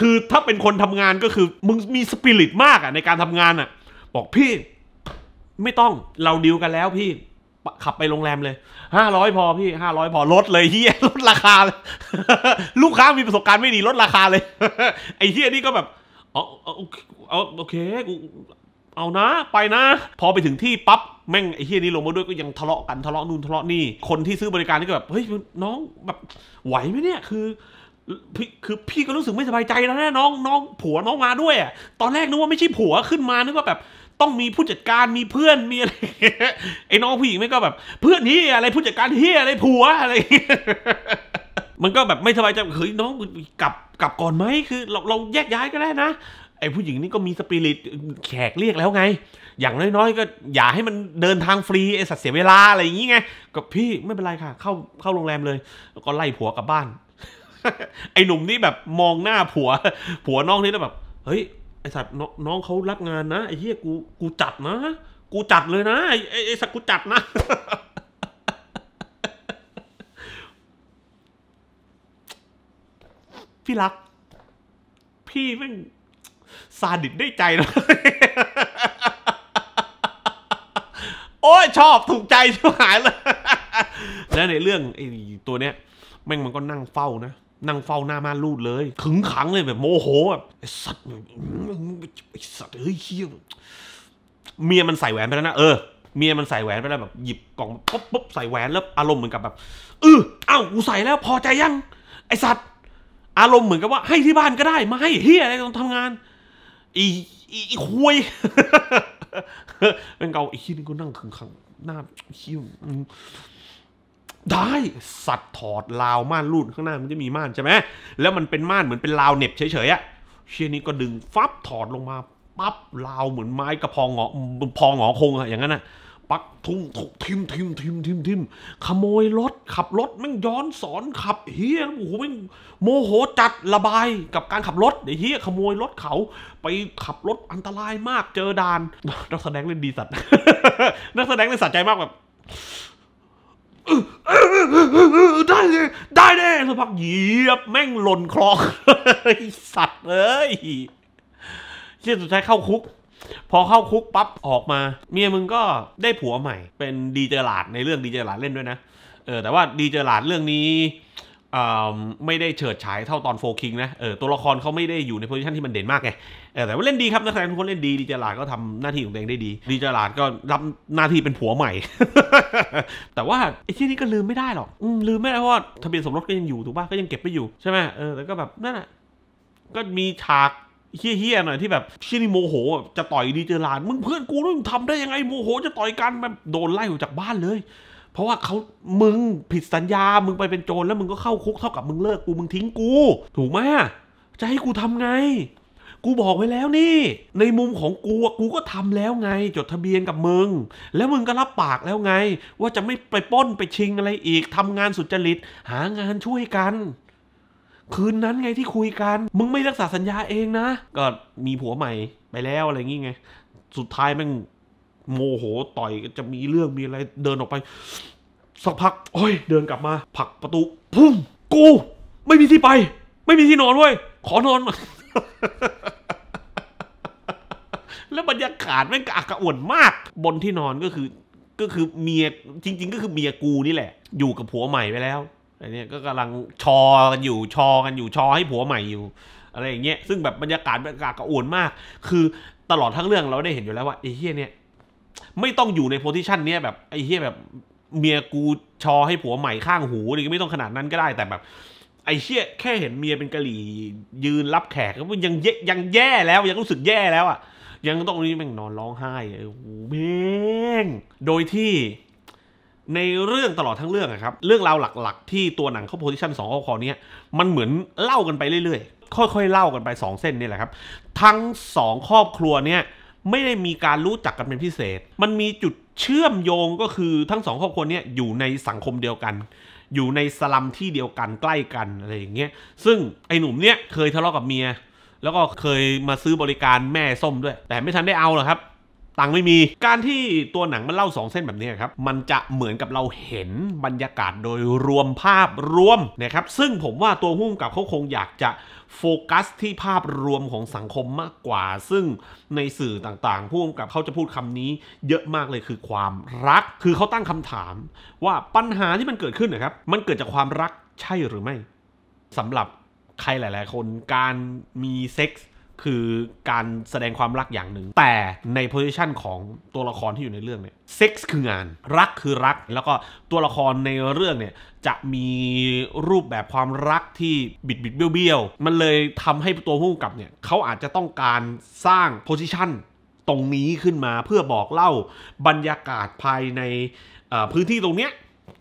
คือถ้าเป็นคนทำงานก็คือ มึงมีสปิริตมากอะในการทำงานอะบอกพี่ ไม่ต้องเราดิวกันแล้วพี่ ขับไปโรงแรมเลยห้าร้อยพอพี่ห้าร้อยพอ ลดเลยเฮียลดราคาเลยลูกค้ามีประสบการณ์ไม่ดี ลดราคาเลยไอ้เฮียนี่ก็แบบอ๋อเอาโอเคเอานะไปนะ พอไปถึงที่ปั๊บแม่งไอ้เฮียนี่ลงมาด้วยก็ยังทะเลาะกันทะเลาะนู่นทะเลาะนี่คนที่ซื้อบริการนี่ก็แบบ เฮ้ยน้องแบบ ไหวไหมเนี่ยคือพี่คือพี่ก็รู้สึกไม่สบายใจแล้วนะ น้องน้อง ผัวน้องมาด้วยอะตอนแรกนึกว่าไม่ใช่ผัวขึ้นมานึกว่าแบบต้องมีผู้จัดการมีเพื่อนมีอะไรไอ้น้องผู้หญิงไม่ก็แบบเพื่อนที่อะไรผู้จัดการที่อะไรผัวอะไรมันก็แบบไม่สบายใจเฮ้ยน้องกลับกลับก่อนไหมคือเราเราแยกย้ายก็ได้นะ ไอ้ผู้หญิงนี่ก็มีสปิริตแขกเรียกแล้วไง อย่างน้อยๆก็อย่าให้มันเดินทางฟรีไอ้สัตว์เสียเวลาอะไรอย่างงี้ไงก็พี่ไม่เป็นไรค่ะเข้าเข้าโรงแรมเลย แล้วก็ไล่ผัวกลับบ้าน ไอ้หนุ่มนี่แบบมองหน้าผัว ผัวน้องนี่แล้วแบบเฮ้ยสัตว์น้องเขารับงานนะ ไอ้เฮียกูกูจัดนะกูจัดเลยนะไอ้ไอ้สัตว์กูจัดนะ พี่รัก พี่แม่งซาดิสได้ใจนะโอ้ยชอบถูกใจชิบหายเลย แล้วในเรื่องไอ้ตัวเนี้ยแม่งมันก็นั่งเฝ้านะนั่งเฝ้าหน้าม่านรูดเลย ขึงขังเลยแบบ โมโหแบบไอสัตว์ไอสัตว์เฮ้ยเฮียเมียมันใส่แหวนไปแล้วนะเออเมียมันใส่แหวนไปแล้วแบบ หยิบกล่องปุ๊บปุ๊บใส่แหวน แล้ว อารมณ์เหมือนกับแบบเอออ้าวกูใส่แล้วพอใจยัง ไอสัตว์อารมณ์เหมือนกับว่าให้ที่บ้านก็ได้ มาให้เฮียอะไรต้องทำงานอีอีคุยเป็นเกาอีขี้นี่ก็นั่งขึงขังหน้าขี้ได้สัตว์ถอดราวม่านรูดข้างหน้ามันจะมีม่านใช่ไหมแล้วมันเป็นม่านเหมือนเป็นราวเน็บเฉยๆอะเชียนี้ก็ดึงฟับถอดลงมาปั๊บราวเหมือนไม้กระพองหงอพองหงอคงอะอย่างนั้นอะปักทุ่งถกทิมทิมทิมทิมทิมขโมยรถขับรถแม่งย้อนสอนขับเฮียโอ้โหแม่งโมโหจัดระบายกับการขับรถเฮียขโมยรถเขาไปขับรถอันตรายมากเจอด่านนักแสดงเล่นดีสัตว์ นักแสดงเล่นสัตใจมากแบบได้เลยได้แน่สักพักเหยียบแม่งหล่นคลองสัตว์เลยเชี่ยสุดท้ายเข้าคุก พอเข้าคุกปั๊บออกมา เมียมึงก็ได้ผัวใหม่ เป็นดีเจลาดในเรื่องดีเจลาดเล่นด้วยนะ เออแต่ว่าดีเจลาดเรื่องนี้ไม่ได้เฉิดฉายเท่าตอนโฟคิงนะเออตัวละครเขาไม่ได้อยู่ในโพสิชันที่มันเด่นมากไงแต่ว่าเล่นดีครับนักแสดงทุกคนเล่นดีดีจจลาดก็ทำหน้าที่ของตัวเองได้ดี ดีจจลาดก็รับหน้าที่เป็นผัวใหม่ แต่ว่าไอ้ที่นี้ก็ลืมไม่ได้หรอกลืมไม่ได้เพราะว่าทะเบียนสมรสก็ยังอยู่ถูกป่ะก็ยังเก็บไปอยู่ ใช่ไหมเออแล้วก็แบบนั่นแหละก็มีฉากเฮี้ยๆหน่อยที่แบบชินิโมโหจะต่อยดีเจลาน มึงเพื่อนกูมึงทำได้ยังไงโมโหจะต่อยกันแบบโดนไล่ออกจากบ้านเลย เพราะว่าเขามึงผิดสัญญามึงไปเป็นโจรแล้วมึงก็เข้าคุกเท่ากับมึงเลิกกูมึงทิ้งกู ถูกไหมจะให้กูทำไงกูบอกไว้แล้วนี่ ในมุมของกูกูก็ทำแล้วไง จดทะเบียนกับมึง แล้วมึงก็รับปากแล้วไง ว่าจะไม่ไปป้นไปชิงอะไรอีก ทำงานสุจริตหางานช่วยกัน คืนนั้นไงที่คุยกัน มึงไม่รักษาสัญญาเองนะ ก็มีผัวใหม่ ไปแล้วอะไรงี้ไง สุดท้ายมันโมโหต่อยจะมีเรื่องมีอะไรเดินออกไปสักพักโอ้ย เดินกลับมา ผักประตูพุ่งกู ไม่มีที่ไป ไม่มีที่นอนเว้ยขอนอนแล้วบรรยากาศแม่งกระอักกระอ่วนมาก บนที่นอนก็คือ ก็คือเมีย จริงๆ ก็คือเมียกูนี่แหละ อยู่กับผัวใหม่ไปแล้วอันนี้ก็กำลังชอ กันอยู่ ชอ กันอยู่ชอให้ผัวใหม่อยู่ อะไรอย่างเงี้ยซึ่งแบบบรรยากาศบรรยากาศกระอ่วนมาก คือตลอดทั้งเรื่องเราได้เห็นอยู่แล้วว่าไอ้เฮียเนี่ย ไม่ต้องอยู่ในโพสิชันเนี้ยแบบไอ้เฮียแบบเมียกูชอให้ผัวใหม่ข้างหูหรือไม่ต้องขนาดนั้นก็ได้แต่แบบไอ้เชี่ยแค่เห็นเมียเป็นกะหรี่ยืนรับแขกก็ยังเยยังแย่แล้ว ยังรู้สึกแย่แล้วอ่ะยังต้องนี้แม่งนอนร้องไห้โอ้โหแม่งโดยที่ ในเรื่องตลอดทั้งเรื่องครับเรื่องราวหลักๆที่ตัวหนังเขาโพซิชันสองข้อคอนี้มันเหมือนเล่ากันไปเรื่อยๆค่อยๆเล่ากันไป 2 เส้นนี่แหละครับทั้ง 2 ครอบครัวเนี่ยไม่ได้มีการรู้จักกันเป็นพิเศษ มันมีจุดเชื่อมโยงก็คือทั้งสองครอบครัวเนี่ยอยู่ในสังคมเดียวกันอยู่ในสลัมที่เดียวกันใกล้กันอะไรอย่างเงี้ย ซึ่งไอ้หนุ่มเนี้ยเคยทะเลาะกับเมีย แล้วก็เคยมาซื้อบริการแม่ส้มด้วย แต่ไม่ทันได้เอาหรอกครับตังไม่มีการที่ตัวหนังมันเล่า 2 เส้นแบบนี้ครับมันจะเหมือนกับเราเห็นบรรยากาศโดยรวมภาพรวมนะครับซึ่งผมว่าตัวหุ้มกับเขาคงอยากจะโฟกัสที่ภาพรวมของสังคมมากกว่า ซึ่งในสื่อต่างๆพูดกกับเขาจะพูดคำนี้ เยอะมากเลยคือความรักคือเขาตั้งคำถามว่าปัญหาที่มันเกิดขึ้นนะครับ มันเกิดจากความรักใช่หรือไม่สำหรับใครหลาย ๆ คนการมีเซ็กส์คือการแสดงความรักอย่างหนึ่ง แต่ในโพสิชันของตัวละครที่อยู่ในเรื่องเนี่ยเซ็กส์คืองาน รักคือรักแล้วก็ตัวละครในเรื่องเนี่ยจะมีรูปแบบความรักที่บิดบิดเบี้ยวเบี้ยวมันเลยทำให้ตัวผู้กำกับเนี่ยเขาอาจจะต้องการสร้างโพสิชันตรงนี้ขึ้นมาเพื่อบอกเล่าบรรยากาศภายในพื้นที่ตรงเนี้ย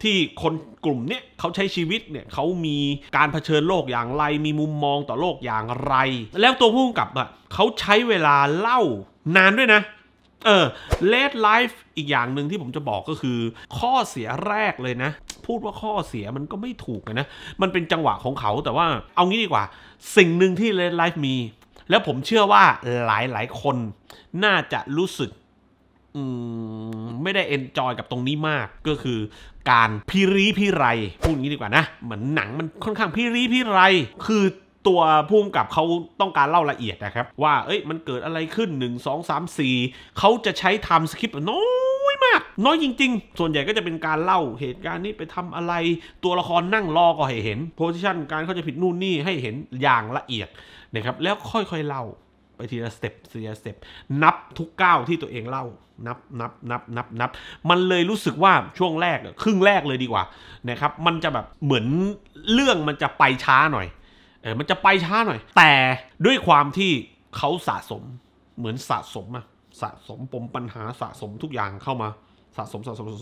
ที่คนกลุ่มเนี้ยเขาใช้ชีวิตเนี่ยเขามีการเผชิญโลกอย่างไรมีมุมมองต่อโลกอย่างไร แล้วตัวผู้กกับอ่ะเขาใช้เวลาเล่านานด้วยนะ เออเลดไลฟ์อีกอย่างหนึ่งที่ผมจะบอกก็คือ ข้อเสียแรกเลยนะ พูดว่าข้อเสียมันก็ไม่ถูกนะ มันเป็นจังหวะของเขาแต่ว่าเอางี้ดีกว่า สิ่งหนึ่งที่เลดไลฟ์มีแล้วผมเชื่อว่าหลายๆคนน่าจะรู้สึกไม่ได้เอนจอยกับตรงนี้มากก็คือการพิรีพิไร พูดงี้ดีกว่านะ เหมือนหนังมันค่อนข้างพิรีพิไร คือตัวพุ่มกับเขาต้องการเล่าละเอียดนะครับว่าเอ้ยมันเกิดอะไรขึ้น 1 2 3 4เขาจะใช้ทำสคริปต์น้อยมาก น้อยจริง ๆ ส่วนใหญ่ก็จะเป็นการเล่าเหตุการณ์นี้ไปทำอะไร ตัวละครนั่งรอก็ให้เห็นโพสิชันการเขาจะผิดนู่นนี่ให้เห็นอย่างละเอียดนะครับแล้วค่อยๆเล่าไปทีละสเต็ปทีละสเต็ปนับทุกก้าวที่ตัวเองเล่า นับนับนับนับนับมันเลยรู้สึกว่าช่วงแรกครึ่งแรกเลยดีกว่านะครับ มันจะแบบเหมือนเรื่องมันจะไปช้าหน่อย เออมันจะไปช้าหน่อย แต่ด้วยความที่เขาสะสม เหมือนสะสมอะสะสมปมปัญหาสะสมทุกอย่างเข้ามา สะสม สะสมสะ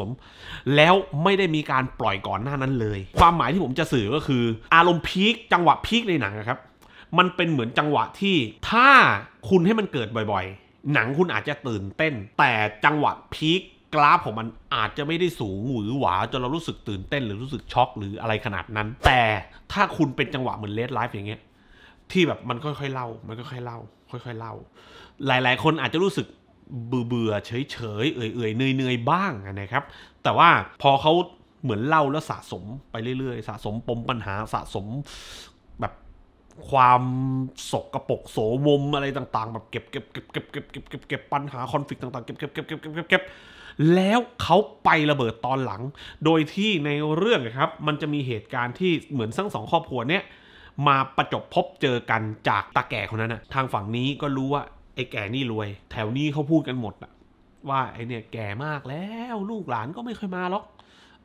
สม แล้วไม่ได้มีการปล่อยก่อนหน้านั้นเลย ความหมายที่ผมจะสื่อก็คืออารมณ์พีค จังหวะพีคในหนังครับมันเป็นเหมือนจังหวะที่ถ้าคุณให้มันเกิดบ่อยๆ หนังคุณอาจจะตื่นเต้น แต่จังหวะพีคกราฟของมันอาจจะไม่ได้สูงหรือหวาจนเรารู้สึกตื่นเต้น หรือรู้สึกช็อกหรืออะไรขนาดนั้น แต่ถ้าคุณเป็นจังหวะเหมือนเลดไลฟ์อย่างเงี้ยที่แบบมันค่อยๆเล่ามันค่อยๆเล่าค่อย ๆเล่าหลาย ๆ คนอาจจะรู้สึกเบื่อเฉยเฉยเอื่อยๆเนื่อยๆบ้างนะครับ แต่ว่าพอเขาเหมือนเล่าแล้วสะสมไปเรื่อยๆ สะสมปมปัญหาสะสมความสกระปกโสมมอะไรต่างๆแบบเก็บเก็บเก็บเก็บเก็บเก็บเก็บเก็บปัญหาคอนฟ lict ต่างๆเก็บเก็บเก็บเก็บเก็บเก็บเก็บแล้วเขาไประเบิดตอนหลัง โดยที่ในเรื่องครับมันจะมีเหตุการณ์ที่เหมือนทั้งสองครอบครัวเนี้ยมาประจบพบเจอกันจากตาแก่คนนั้นนะทางฝั่งนี้ก็รู้ว่าไอ้แก่นี่รวยแถวนี้เขาพูดกันหมดอะว่าไอ้เนี่ยแก่มากแล้วลูกหลานก็ไม่เคยมาหรอก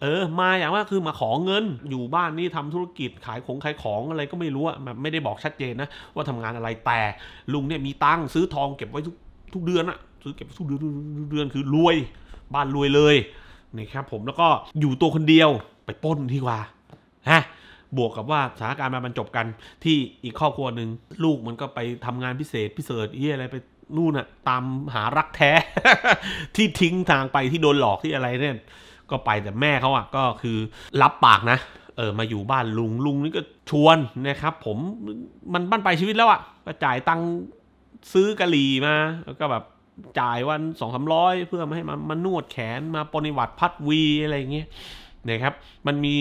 เออมาอย่างว่าคือมาขอเงินอยู่บ้านนี่ทำธุรกิจขายของขายของอะไรก็ไม่รู้อะไม่ได้บอกชัดเจนนะว่าทำงานอะไรแต่ ลุงเนี่ยมีตังซื้อทองเก็บไว้ทุกทุกเดือนอะซื้อเก็บทุกเดือนเดือนคือรวยบ้านรวยเลยนี่ครับ ผมแล้วก็อยู่ตัวคนเดียวไปป้นทีกว่าฮะบวกกับว่าสถานการณ์มาบรรจบกันที่อีกครอบครัวหนึ่งลูกมันก็ไปทำงานพิเศษพิเศษเอี่ยอะไรไปนู่นอะตามหารักแท้ ที่ทิ้งทางไปที่โดนหลอกที่อะไรเนี่ยก็ไปแต่แม่เขาอ่ะก็คือรับปากนะ เออมาอยู่บ้านลุงลุงนี่ก็ชวนนะครับ ผมมันบ้านไปชีวิตแล้วอ่ะก็จ่ายตังค์ซื้อกะหรี่มา แล้วก็แบบจ่ายวันสองสามร้อยเพื่อมาให้มามานวดแขนมาปนิวัติพัดวีอะไรอย่างเงี้ยนะครับ มันมี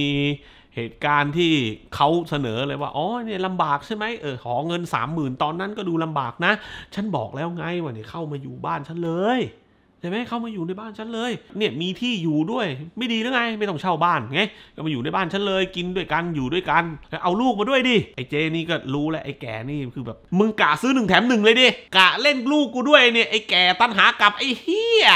เหตุการณ์ที่เขาเสนอเลยว่า อ๋อเนี่ยลำบากใช่ไหมเออขอเงินสามหมื่นตอนนั้นก็ดูลำบากนะ ฉันบอกแล้วไงว่าเนี่ยเข้ามาอยู่บ้านฉันเลยช่ไหมเข้ามาอยู่ในบ้านฉันเลย เนี่ยมีที่อยู่ด้วยไม่ดีหรือไงไม่ต้องเช่าบ้านไงก็มาอยู่ในบ้านฉันเลย กินด้วยกันอยู่ด้วยกันเอาลูกมาด้วยดิไอเจนี่ก็รู้แหละไอแกนี่คือแบบมึงกะซื้อหนึ่งแถมหนึ่งเลยดิกะเล่นลูกกูด้วยเนี่ยไอแกตั้นหากับไอเฮีย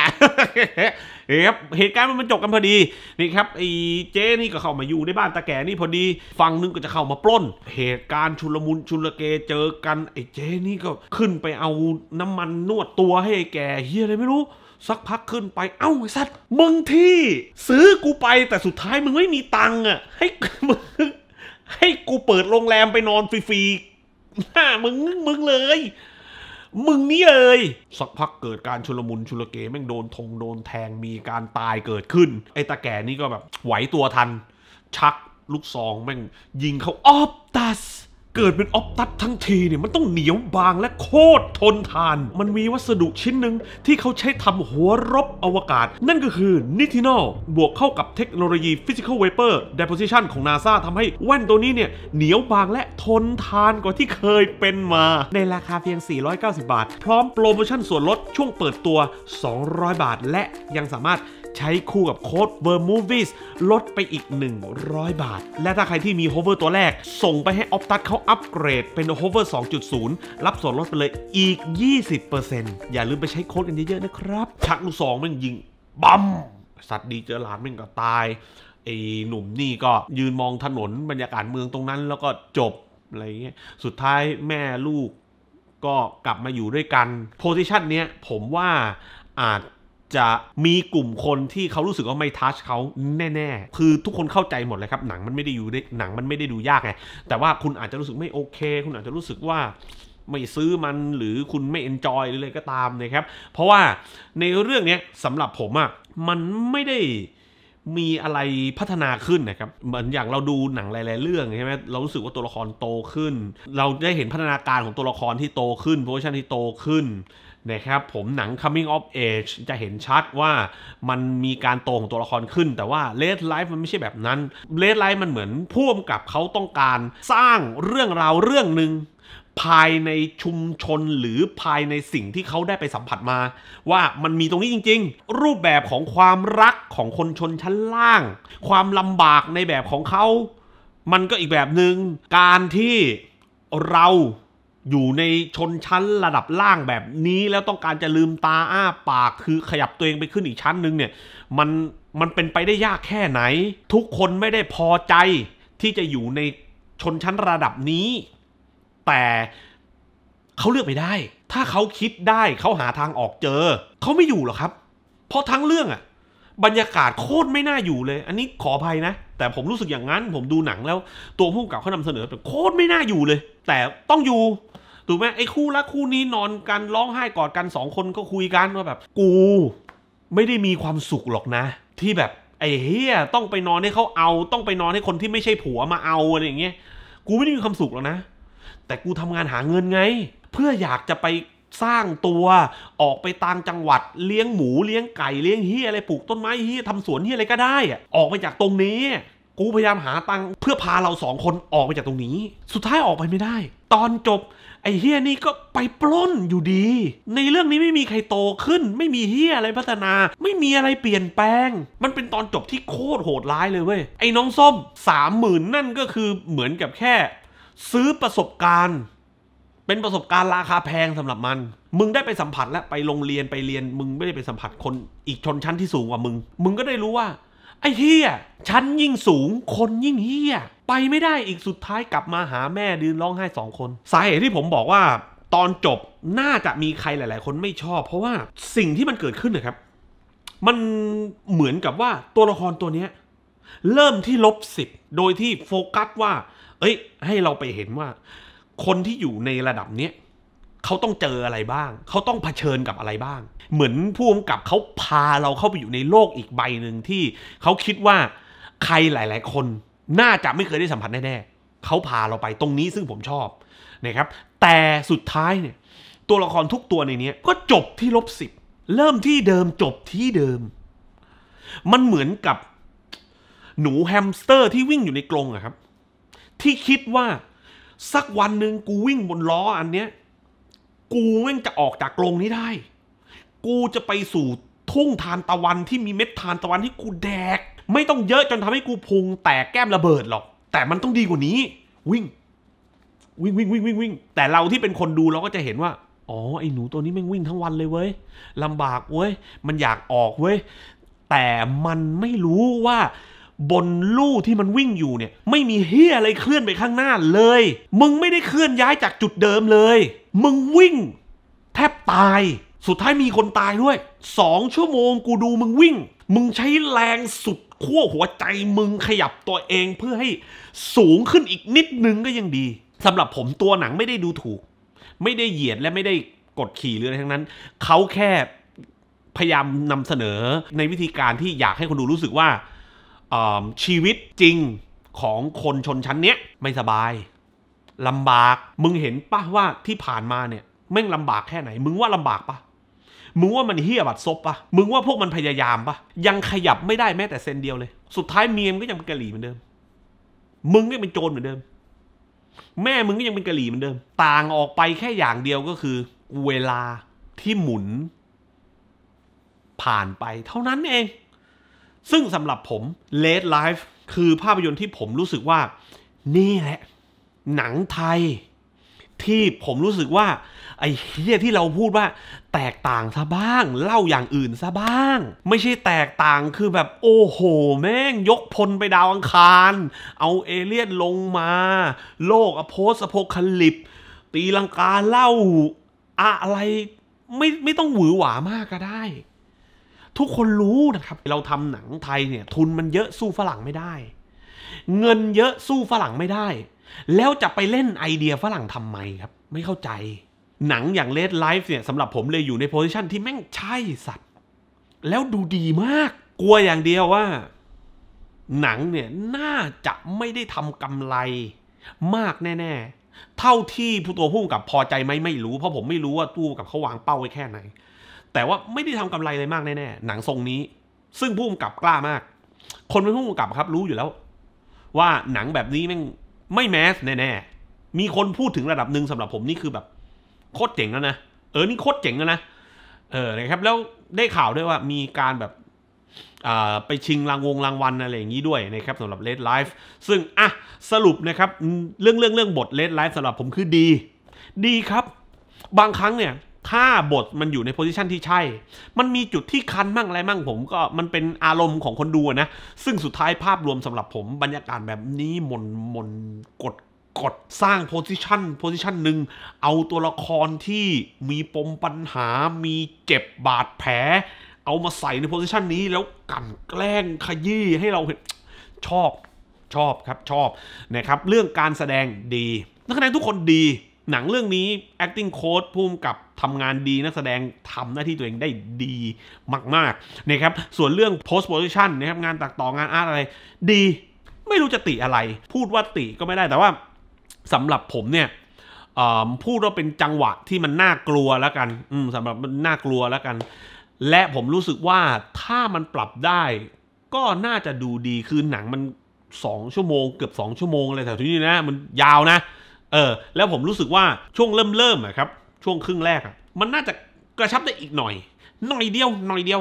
นี่ครับเหตุการณ์มันจบกันพอดีนี่ครับไอ้เจ๊นี่ก็เข้ามาอยู่ในบ้านตาแก่นี่พอดีฝั่งนึงก็จะเข้ามาปล้น เหตุการณ์ชุลมุนชุลเกเจอกันไอ้เจ๊นี่ก็ขึ้นไปเอาน้ำมันนวดตัวให้แก่เฮียอะไรไม่รู้สักพักขึ้นไปเอ้าไอ้สัตว์มึงที่ซื้อกูไปแต่สุดท้ายมึงไม่มีตังค์อ่ะให้มึงให้กูเปิดโรงแรมไปนอนฟรีๆหน้ามึงมึงเลยมึงนี่เลยสักพักเกิดการชุลมุนชุลเก แม่งโดนทงโดนแทง มีการตายเกิดขึ้น ไอ้ตาแก่นี่ก็แบบ ไหวตัวทัน ชักลูกซอง แม่ง ยิงเขาออฟตัสเกิดเป็นออฟตัดทั้งทีเนี่ยมันต้องเหนียวบางและโคตรทนทาน มันมีวัสดุชิ้นหนึ่งที่เขาใช้ทำหัวรบอวกาศ นั่นก็คือนิทินอลบวกเข้ากับเทคโนโลยีฟิสิก c ลเวเปอร Deposition ของนาซาทำให้แว่นตัวนี้เนี่ย เหนียวบางและทนทานกว่าที่เคยเป็นมา ในราคาเพียง 490 บาท พร้อมโปรโมชั่นส่วนลด ช่วงเปิดตัว 200 บาท และยังสามารถใช้คู่กับโค้ด v e r m o v i e s ลดไปอีก 100 บาท และถ้าใครที่มี Hover ตัวแรกส่งไปให้ Optus เขาอัปเกรดเป็น Hover 2.0 รับส่วนลดไปเลยอีก 20%อย่าลืมไปใช้โค้ดกันเยอะ ๆ นะครับชักลูกสองมันยิงบัมสัตว์ดีเจอหลานมันก็ตาย ไอ้หนุ่มนี่ก็ยืนมองถนนบรรยากาศเมืองตรงนั้น แล้วก็จบอะไรเงี้ยสุดท้ายแม่ลูกก็กลับมาอยู่ด้วยกันโพสิชันเนี้ยผมว่าอาจจะมีกลุ่มคนที่เขารู้สึกว่าไม่ทัชเขาแน่ๆ คือทุกคนเข้าใจหมดเลยครับหนังมันไม่ได้อยู่หนังมันไม่ได้ดูยากไงแต่ว่าคุณอาจจะรู้สึกไม่โอเค คุณอาจจะรู้สึกว่าไม่ซื้อมันหรือคุณไม่เอนจอยหรืออะไรก็ตามนะครับเพราะว่าในเรื่องนี้สำหรับผมอะ่ะมันไม่ได้มีอะไรพัฒนาขึ้นนะครับเหมือนอย่างเราดูหนังหลายๆเรื่องใช่ไหมเรารู้สึกว่าตัวละครโตขึ้น เราได้เห็นพัฒนาการของตัวละครที่โตขึ้นโพสชั่นที่โตขึ้นนะครับผมหนัง coming of age จะเห็นชัดว่ามันมีการโตของตัวละครขึ้น แต่ว่า Red Life มันไม่ใช่แบบนั้น Red Life มันเหมือนพ่วมกับเขาต้องการสร้างเรื่องราวเรื่องหนึ่งภายในชุมชนหรือภายในสิ่งที่เขาได้ไปสัมผัสมา ว่ามันมีตรงนี้จริงๆ รูปแบบของความรักของคนชนชั้นล่าง ความลำบากในแบบของเขา มันก็อีกแบบหนึง่งการที่เราอยู่ในชนชั้นระดับล่างแบบนี้แล้วต้องการจะลืมตาอ้าปาก คือขยับตัวเองไปขึ้นอีกชั้นหนึ่งเนี่ยมันมันเป็นไปได้ยากแค่ไหน ทุกคนไม่ได้พอใจ ที่จะอยู่ในชนชั้นระดับนี้ แต่เขาเลือกไม่ได้ ถ้าเขาคิดได้เขาหาทางออกเจอ เขาไม่อยู่หรอกครับ เพราะทั้งเรื่องอะบรรยากาศโคตรไม่น่าอยู่เลย อันนี้ขออภัยนะ แต่ผมรู้สึกอย่างนั้น ผมดูหนังแล้ว ตัวผู้กำกับเขานำเสนอแบบโคตรไม่น่าอยู่เลย แต่ต้องอยู่ถูกไหมไอ้คู่รักคู่นี้นอนกันร้องไห้กอดกันสองคนก็คุยกันว่าแบบ กูไม่ได้มีความสุขหรอกนะ ที่แบบไอ้เฮียต้องไปนอนให้เขาเอา ต้องไปนอนให้คนที่ไม่ใช่ผัวมาเอาอะไรอย่างเงี้ย กูไม่ได้มีความสุขหรอกนะ แต่กูทำงานหาเงินไง เพื่ออยากจะไปสร้างตัวออกไปต่างจังหวัดเลี้ยงหมูเลี้ยงไก่เลี้ยงเฮียอะไรปลูกต้นไม้เฮียทำสวนเฮียอะไรก็ได้อะออกไปจากตรงนี้ กูพยายามหาตังค์เพื่อพาเราสองคนออกไปจากตรงนี้ สุดท้ายออกไปไม่ได้ ตอนจบไอ้เฮียนี่ก็ไปปล้นอยู่ดี ในเรื่องนี้ไม่มีใครโตขึ้น ไม่มีเฮียอะไรพัฒนา ไม่มีอะไรเปลี่ยนแปลง มันเป็นตอนจบที่โคตรโหดร้ายเลยเว้ย ไอ้น้องส้มสามหมื่นนั่นก็คือเหมือนกับแค่ ซื้อประสบการณ์ เป็นประสบการณ์ราคาแพงสำหรับมัน มึงได้ไปสัมผัสและไปโรงเรียนไปเรียน มึงไม่ได้ไปสัมผัสคน อีกชนชั้นที่สูงกว่ามึง มึงก็ได้รู้ว่าไอ้เฮียชั้นยิ่งสูงคนยิ่งเฮียไปไม่ได้อีกสุดท้ายกลับมาหาแม่ดืนร้องไห้สองคนสาเหตุที่ผมบอกว่าตอนจบน่าจะมีใครหลาย ๆ คนไม่ชอบ เพราะว่าสิ่งที่มันเกิดขึ้นนะครับ มันเหมือนกับว่าตัวละครตัวเนี้ยเริ่มที่ลบสิบโดยที่โฟกัสว่า เอ้ย ให้เราไปเห็นว่าคนที่อยู่ในระดับเนี้ยเขาต้องเจออะไรบ้าง เขาต้องเผชิญกับอะไรบ้าง เหมือนผู้กำกับเขาพาเราเข้าไปอยู่ในโลกอีกใบหนึ่งที่เขาคิดว่าใครหลาย ๆ คน น่าจะไม่เคยได้สัมผัสแน่ๆเขาพาเราไปตรงนี้ซึ่งผมชอบนะครับ แต่สุดท้ายเนี่ย ตัวละครทุกตัวในนี้ก็จบที่ลบสิบ เริ่มที่เดิมจบที่เดิม มันเหมือนกับหนูแฮมสเตอร์ที่วิ่งอยู่ในกรงอะครับ ที่คิดว่าสักวันหนึ่งกูวิ่งบนล้ออันเนี้ยกูแม่งจะออกจากกรงนี้ได้ กูจะไปสู่ ทุ่งทานตะวันที่มีเม็ดทานตะวันที่กูแดก ไม่ต้องเยอะจนทำให้กูพุง แตกแก้มระเบิดหรอก แต่มันต้องดีกว่านี้ วิ่ง วิ่งวิ่งวิ่งวิ่งวิ่งแต่เราที่เป็นคนดูเราก็จะเห็นว่าอ๋อไอ้หนูตัวนี้แม่งวิ่งทั้งวันเลยเว้ยลำบากเว้ยมันอยากออกเว้ยแต่มันไม่รู้ว่าบนลู่ที่มันวิ่งอยู่เนี่ย ไม่มีเฮียอะไรเคลื่อนไปข้างหน้าเลย มึงไม่ได้เคลื่อนย้ายจากจุดเดิมเลย มึงวิ่ง แทบตายสุดท้ายมีคนตายด้วยสองชั่วโมง กูดูมึงวิ่ง มึงใช้แรงสุดขั้วหัวใจ มึงขยับตัวเองเพื่อให้สูงขึ้นอีกนิดนึงก็ยังดีสำหรับผมตัวหนังไม่ได้ดูถูก ไม่ได้เหยียดและไม่ได้กดขี่หรืออะไรทั้งนั้นเขาแค่พยายามนำเสนอในวิธีการที่อยากให้คนดูรู้สึกว่าชีวิตจริงของคนชนชั้นเนี้ย ไม่สบายลำบากมึงเห็นปะว่าที่ผ่านมาเนี่ยแม่งลำบากแค่ไหน มึงว่าลำบากปะมึงว่ามันเฮี้ยบัดซบปะมึงว่าพวกมันพยายามปะยังขยับไม่ได้แม้แต่เซนเดียวเลย สุดท้ายเมียมก็ยังเป็นกะหรี่เหมือนเดิม มึงก็เป็นโจรเหมือนเดิม แม่มึงก็ยังเป็นกะหรี่เหมือนเดิม ต่างออกไปแค่อย่างเดียวก็คือเวลาที่หมุน ผ่านไปเท่านั้นเองซึ่งสำหรับผม Late Life คือภาพยนตร์ที่ผมรู้สึกว่า นี่แหละ หนังไทย ที่ผมรู้สึกว่า ไอ้เรียที่เราพูดว่า แตกต่างซะบ้าง เล่าอย่างอื่นซะบ้าง ไม่ใช่แตกต่างคือแบบโอ้โห แม่ง ยกพลไปดาวอังคาร เอาเอเลี่ยนลงมา โลกอโพส อโพคลิปตีลังกาเล่าอะไรไม่ไม่ต้องหวือหวามากก็ได้ทุกคนรู้นะครับเราทำหนังไทยเนี่ยทุนมันเยอะสู้ฝรั่งไม่ได้ เงินเยอะสู้ฝรั่งไม่ได้ แล้วจะไปเล่นไอเดียฝรั่งทำไมครับ ไม่เข้าใจ หนังอย่างเลดไลฟ์เนี่ยสำหรับผมเลยอยู่ในโพสิชันที่แม่งใช่สัตว์ แล้วดูดีมาก กลัวอย่างเดียวว่า หนังเนี่ยน่าจะไม่ได้ทำกำไร มากแน่ๆ เท่าที่ผู้ตัวพุ่กับพอใจไหมไม่รู้เพราะผมไม่รู้ว่าตู้กับเขาวางเป้าไว้แค่ไหนแต่ว่าไม่ได้ทำกำไรเลยมากแน่ ๆ หนังทรงนี้ ซึ่งผู้กำกับกล้ามาก คนเป็นผู้กำกับครับรู้อยู่แล้ว ว่าหนังแบบนี้แม่งไม่แมสแน่ ๆ มีคนพูดถึงระดับหนึ่งสำหรับผมนี่คือแบบโคตรเจ๋งแล้วนะ เออนี่โคตรเจ๋งแล้วนะ เออนะครับแล้วได้ข่าวด้วยว่ามีการแบบไปชิงรางวงรางวัล อะไรอย่างนี้ด้วยนะครับสำหรับเลดไลฟ์ซึ่งอ่ะสรุปนะครับ เรื่องเรื่องเรื่องบทเลดไลฟ์สำหรับผมคือดี ดีครับ บางครั้งเนี่ยถ้าบทมันอยู่ในโพสิชันที่ใช่ มันมีจุดที่คัน มั่งอะไรมั่งผมก็มันเป็นอารมณ์ของคนดูนะ ซึ่งสุดท้ายภาพรวมสำหรับผมบรรยากาศแบบนี้มนมน กด กดสร้างโพสิชันโพสิชันหนึ่ง เอาตัวละครที่มีปมปัญหา มีเจ็บบาดแผล เอามาใส่ในโพสิชันนี้แล้วกันแกล้งขยี้ให้เราเห็น ชอบชอบครับชอบนะครับเรื่องการแสดงดีนักแสดงทุกคนดี หนังเรื่องนี้ acting coach ภูมกับทำงานดีนักแสดงทำหน้าที่ตัวเองได้ดีมากๆนะครับส่วนเรื่อง post production นะครับงานตัดต่องานอาร์ตอะไร ดีไม่รู้จะติอะไร พูดว่าติก็ไม่ได้แต่ว่า สำหรับผมเนี่ยพูดว่าเป็นจังหวะที่มันน่ากลัวแล้วกันสำหรับมันน่ากลัวแล้วกัน และผมรู้สึกว่าถ้ามันปรับได้ ก็น่าจะดูดีคือหนังมันสองชั่วโมงเกือบสองชั่วโมงอะไรแถวที่นี่นะมันยาวนะเออแล้วผมรู้สึกว่าช่วงเริ่มเริ่มะครับช่วงครึ่งแรกอะมันน่าจะกระชับได้อีกหน่อยหน่อยเดียวหน่อยเดียว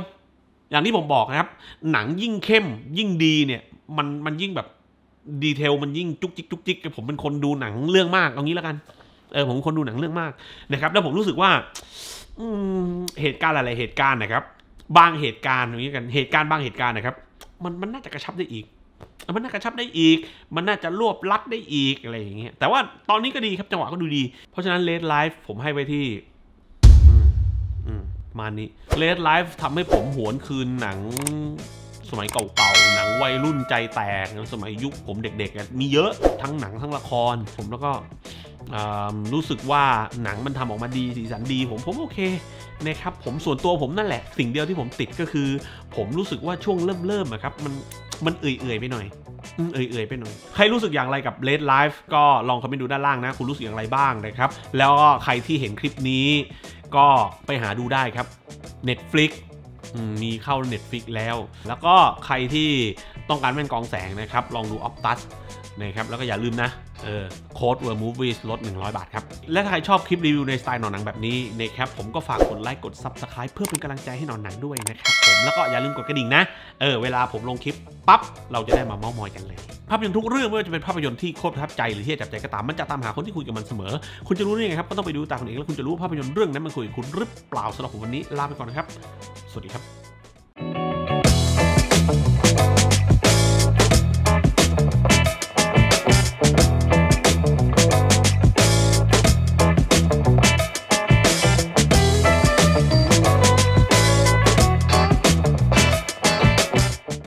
อย่างที่ผมบอกนะครับ หนังยิ่งเข้ม ยิ่งดีเนี่ย มันมันยิ่งแบบดีเทลมันยิ่งจุกจิกจุกจิกผมเป็นคนดูหนังเรื่องมากเอางี้แล้วกันเออผมคนดูหนังเรื่องมากนะครับ แล้วผมรู้สึกว่าอืเหตุการณ์อะไรเหตุการณ์นะครับ บางเหตุการณ์อย่างนี้กันเหตุการณ์บางเหตุการณ์นะครับ มันมันน่าจะกระชับได้อีกมันน่ากระชับได้อีก มันน่าจะรวบลัดได้อีกอะไรอย่างเงี้ย แต่ว่าตอนนี้ก็ดีครับ จังหวะก็ดูดี เพราะฉะนั้นเลดไลฟ์ผมให้ไว้ที่มานี้เลดไลฟ์ทำให้ผมหวนคืนหนังสมัยเก่าๆ หนังวัยรุ่นใจแตก สมัยยุคผมเด็กๆ มีเยอะทั้งหนังทั้งละคร ผมแล้วก็รู้สึกว่าหนังมันทำออกมาดี สีสันดี ผมผมโอเคนะครับผมส่วนตัวผมนั่นแหละ สิ่งเดียวที่ผมติดก็คือ ผมรู้สึกว่าช่วงเริ่มๆอะครับมันมันเอื่อยๆไปหน่อยเอื่อยๆ ไปหน่อย ใครรู้สึกอย่างไรกับเลดไลฟ์ก็ลองคอมเมนต์ดูด้านล่างนะ คุณรู้สึกอย่างไรบ้างนะครับ แล้วก็ใครที่เห็นคลิปนี้ก็ไปหาดูได้ครับ Netflix มีเข้า Netflix แล้ว แล้วก็ใครที่ต้องการแว่นกองแสงนะครับ ลองดู Optus นะครับแล้วก็อย่าลืมนะ เออโค้ด w o r Movies ลด100 บาทครับ และถ้าใครชอบคลิปรีวิวในสไตล์หนอนหนังแบบนี้นะครับผมก็ฝากกดไลค์กด Subscribe เพื่อเป็นกำลังใจให้หนอนหนังด้วยนะครับผมแล้วก็อย่าลืมกดกระดิ่งนะเออเวลาผมลงคลิปปั๊บ เราจะได้มาเม้ามอยกันเลย ภาพยนตร์ทุกเรื่องไม่ว่าจะเป็นภาพยนตร์ที่โคตรประทับ ใจหรือที่จับใจก็ตามมันจะตามหาคนที่คุยกับมันเสมอ คุณจะรู้ได้ไงครับก็ต้องไปดูตามคนเองแล้วคุณจะรู้ภาพยนตร์เรื่องนั้นมันคุยกับคุณหรือเปล่าสำหรับผมวันนี้ลาไปก่อนนะครับ สวัสดีครับ